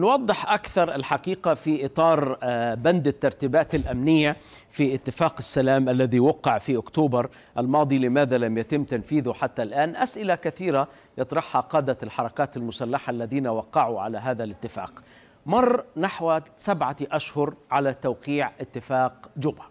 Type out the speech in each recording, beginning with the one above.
نوضح اكثر الحقيقه في اطار آه، بند الترتيبات الامنيه في اتفاق السلام الذي وقع في اكتوبر الماضي لماذا لم يتم تنفيذه حتى الان اسئله كثيره يطرحها قاده الحركات المسلحه الذين وقعوا على هذا الاتفاق مر نحو سبعه اشهر على توقيع اتفاق جوبا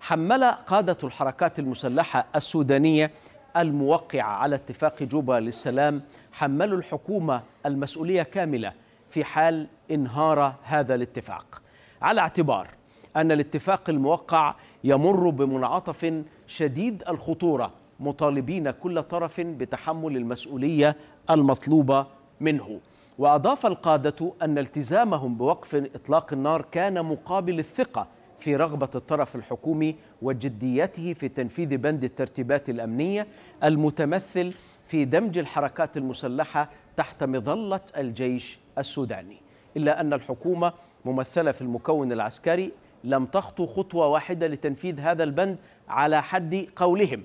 حمل قاده الحركات المسلحه السودانيه الموقعه على اتفاق جوبا للسلام حملوا الحكومه المسؤوليه كامله في حال انهار هذا الاتفاق على اعتبار أن الاتفاق الموقع يمر بمنعطف شديد الخطورة مطالبين كل طرف بتحمل المسؤولية المطلوبة منه وأضاف القادة أن التزامهم بوقف إطلاق النار كان مقابل الثقة في رغبة الطرف الحكومي وجديته في تنفيذ بند الترتيبات الأمنية المتمثل في دمج الحركات المسلحه تحت مظله الجيش السوداني الا ان الحكومه ممثله في المكون العسكري لم تخطو خطوه واحده لتنفيذ هذا البند على حد قولهم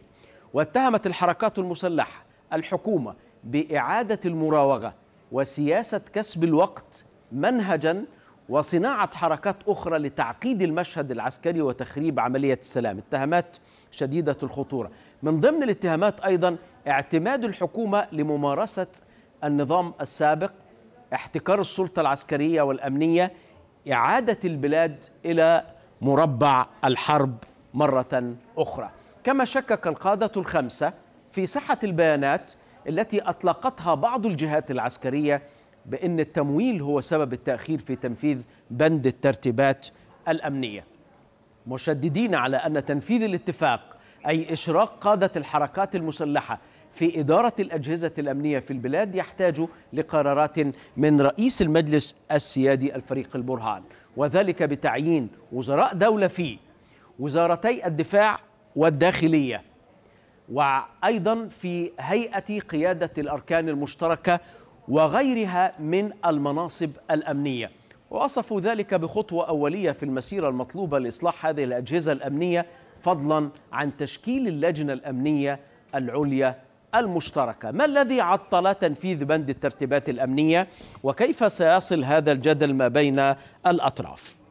واتهمت الحركات المسلحه الحكومه باعاده المراوغه وسياسه كسب الوقت منهجا وصناعه حركات اخرى لتعقيد المشهد العسكري وتخريب عمليه السلام اتهامات شديده الخطوره من ضمن الاتهامات ايضا اعتماد الحكومة لممارسة النظام السابق احتكار السلطة العسكرية والأمنية إعادة البلاد إلى مربع الحرب مرة أخرى كما شكك القادة الخمسة في صحة البيانات التي أطلقتها بعض الجهات العسكرية بأن التمويل هو سبب التأخير في تنفيذ بند الترتيبات الأمنية مشددين على أن تنفيذ الاتفاق أي إشراق قادة الحركات المسلحة في إدارة الأجهزة الأمنية في البلاد يحتاج لقرارات من رئيس المجلس السيادي الفريق البرهان وذلك بتعيين وزراء دولة فيه وزارتي الدفاع والداخلية وأيضا في هيئة قيادة الأركان المشتركة وغيرها من المناصب الأمنية ووصفوا ذلك بخطوة أولية في المسيرة المطلوبة لإصلاح هذه الأجهزة الأمنية فضلا عن تشكيل اللجنة الأمنية العليا المشتركة ما الذي عطل تنفيذ بند الترتيبات الأمنية وكيف سيصل هذا الجدل ما بين الأطراف؟